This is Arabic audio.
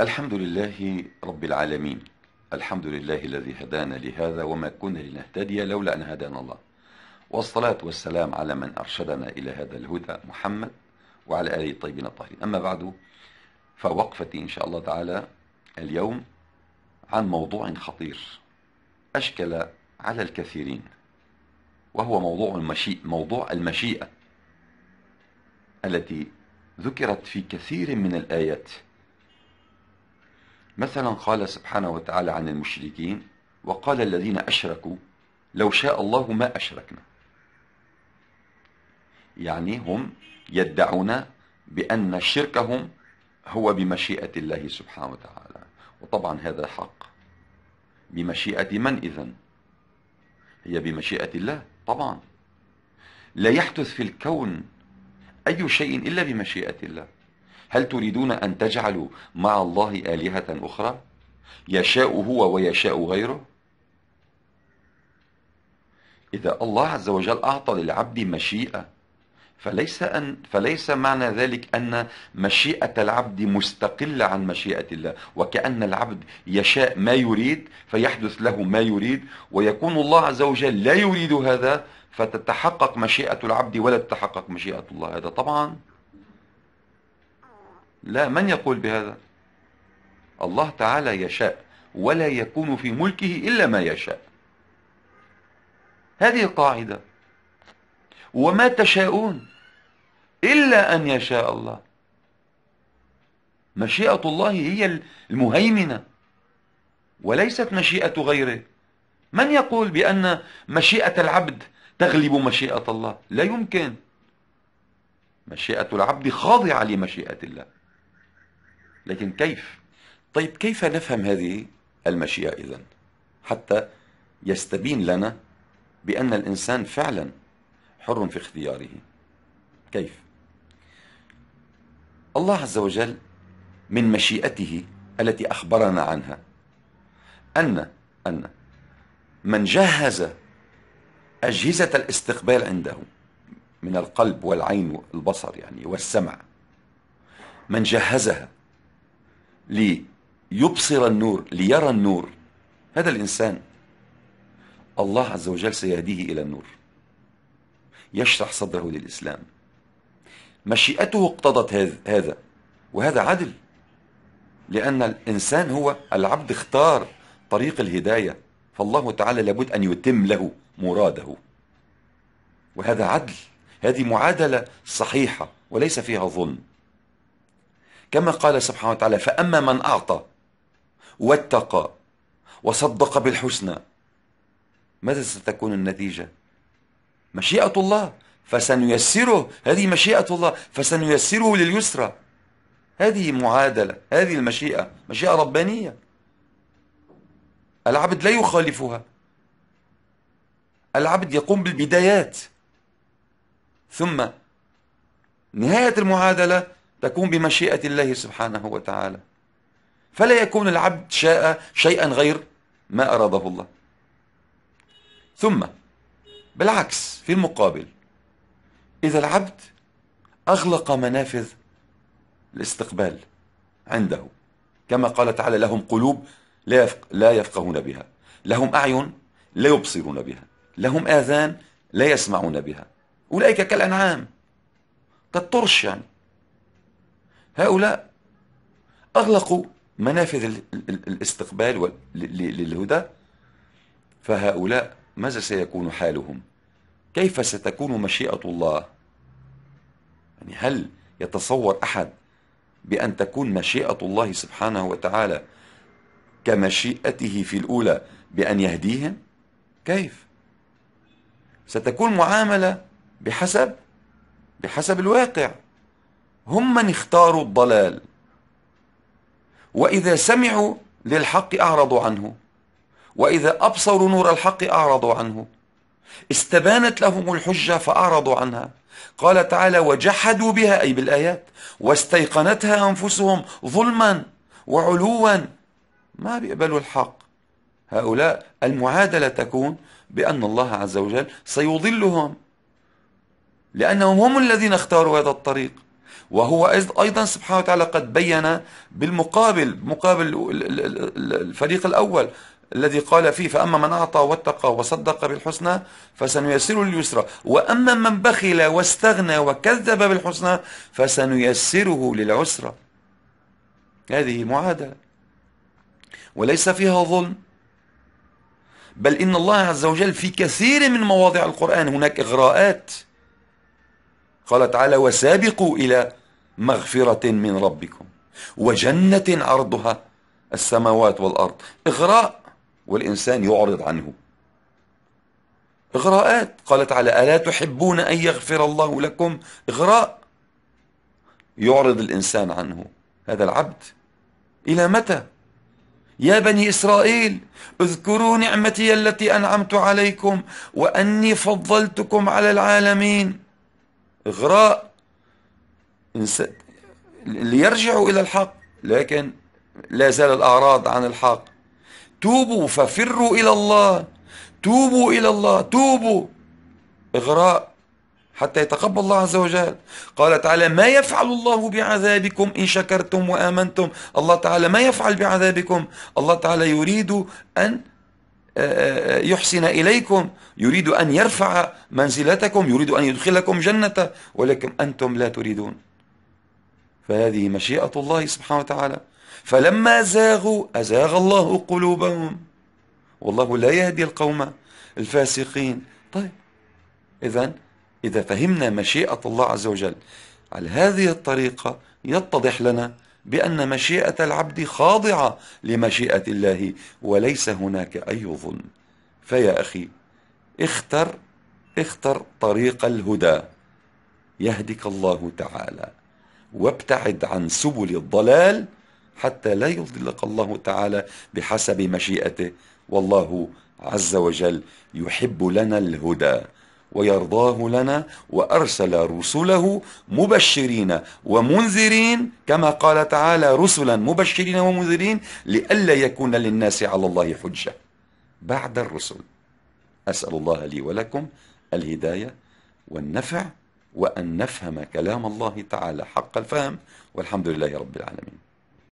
الحمد لله رب العالمين الحمد لله الذي هدانا لهذا وما كنا لنهتدي لولا أن هدانا الله والصلاة والسلام على من أرشدنا إلى هذا الهدى محمد وعلى آله الطيبين الطاهرين أما بعد فوقفتي إن شاء الله تعالى اليوم عن موضوع خطير أشكل على الكثيرين وهو موضوع المشيئة موضوع المشيئة التي ذكرت في كثير من الآيات مثلا قال سبحانه وتعالى عن المشركين وقال الذين أشركوا لو شاء الله ما أشركنا يعني هم يدعون بأن شركهم هو بمشيئة الله سبحانه وتعالى وطبعا هذا حق بمشيئة من إذن هي بمشيئة الله طبعا لا يحدث في الكون أي شيء إلا بمشيئة الله هل تريدون أن تجعلوا مع الله آلهة أخرى يشاء هو ويشاء غيره إذا الله عز وجل أعطى للعبد مشيئة فليس, أن فليس معنى ذلك أن مشيئة العبد مستقلة عن مشيئة الله وكأن العبد يشاء ما يريد فيحدث له ما يريد ويكون الله عز وجل لا يريد هذا فتتحقق مشيئة العبد ولا تتحقق مشيئة الله هذا طبعا لا من يقول بهذا الله تعالى يشاء ولا يكون في ملكه إلا ما يشاء هذه قاعدة وما تشاءون إلا أن يشاء الله مشيئة الله هي المهيمنة وليست مشيئة غيره من يقول بأن مشيئة العبد تغلب مشيئة الله لا يمكن مشيئة العبد خاضعة لمشيئة الله لكن كيف طيب كيف نفهم هذه المشيئة إذا حتى يستبين لنا بأن الإنسان فعلا حر في اختياره كيف الله عز وجل من مشيئته التي أخبرنا عنها أن أن من جهز أجهزة الاستقبال عنده من القلب والعين والبصر يعني والسمع من جهزها ليبصر النور ليرى النور هذا الإنسان الله عز وجل سيهديه إلى النور يشرح صدره للإسلام مشيئته اقتضت هذا وهذا عدل لأن الإنسان هو العبد اختار طريق الهداية فالله تعالى لابد أن يتم له مراده وهذا عدل هذه معادلة صحيحة وليس فيها ظلم كما قال سبحانه وتعالى فأما من أعطى واتقى وصدق بالحسنى ماذا ستكون النتيجة مشيئة الله فسنيسره هذه مشيئة الله فسنيسره لليسرى هذه معادلة هذه المشيئة مشيئة ربانية العبد لا يخالفها العبد يقوم بالبدايات ثم نهاية المعادلة تكون بمشيئة الله سبحانه وتعالى فلا يكون العبد شاء شيئا غير ما أراده الله ثم بالعكس في المقابل إذا العبد أغلق منافذ الاستقبال عنده كما قال تعالى لهم قلوب لا, لا يفقهون بها لهم أعين لا يبصرون بها لهم آذان لا يسمعون بها أولئك كالأنعام كالطرش يعني هؤلاء أغلقوا منافذ الاستقبال للهدى فهؤلاء ماذا سيكون حالهم كيف ستكون مشيئة الله يعني هل يتصور أحد بأن تكون مشيئة الله سبحانه وتعالى كمشيئته في الأولى بأن يهديهم كيف ستكون معاملة بحسب بحسب الواقع هم من اختاروا الضلال وإذا سمعوا للحق أعرضوا عنه وإذا أبصروا نور الحق أعرضوا عنه استبانت لهم الحجة فأعرضوا عنها قال تعالى وجحدوا بها أي بالآيات واستيقنتها أنفسهم ظلما وعلوا ما بيقبلوا الحق هؤلاء المعادلة تكون بأن الله عز وجل سيضلهم لأنهم هم الذين اختاروا هذا الطريق وهو أيضا سبحانه وتعالى قد بين بالمقابل مقابل الفريق الأول الذي قال فيه فأما من أعطى واتقى وصدق بالحسنى فسنيسره لليسرى وأما من بخل واستغنى وكذب بالحسنى فسنيسره للعسرى هذه معادلة وليس فيها ظلم بل إن الله عز وجل في كثير من مواضع القرآن هناك إغراءات قال تعالى وسابقوا إلى مغفرة من ربكم وجنة عرضها السماوات والأرض إغراء والإنسان يعرض عنه إغراءات قال تعالى ألا تحبون أن يغفر الله لكم إغراء يعرض الإنسان عنه هذا العبد إلى متى يا بني إسرائيل اذكروا نعمتي التي أنعمت عليكم وأني فضلتكم على العالمين إغراء ليرجعوا إلى الحق لكن لا زال الأعراض عن الحق توبوا ففروا إلى الله توبوا إلى الله توبوا إغراء حتى يتقبل الله عز وجل قال تعالى ما يفعل الله بعذابكم إن شكرتم وآمنتم الله تعالى ما يفعل بعذابكم الله تعالى يريد أن يحسن إليكم يريد أن يرفع منزلتكم يريد أن يدخلكم جنة ولكن أنتم لا تريدون فهذه مشيئة الله سبحانه وتعالى فلما زاغوا أزاغ الله قلوبهم والله لا يهدي القوم الفاسقين طيب إذا إذا فهمنا مشيئة الله عز وجل على هذه الطريقة يتضح لنا بأن مشيئة العبد خاضعة لمشيئة الله وليس هناك أي ظلم فيا أخي اختر اختر طريق الهدى يهدك الله تعالى وابتعد عن سبل الضلال حتى لا يضلك الله تعالى بحسب مشيئته والله عز وجل يحب لنا الهدى ويرضاه لنا وأرسل رسله مبشرين ومنذرين كما قال تعالى رسلا مبشرين ومنذرين لئلا يكون للناس على الله حجة بعد الرسل أسأل الله لي ولكم الهداية والنفع وأن نفهم كلام الله تعالى حق الفهم والحمد لله رب العالمين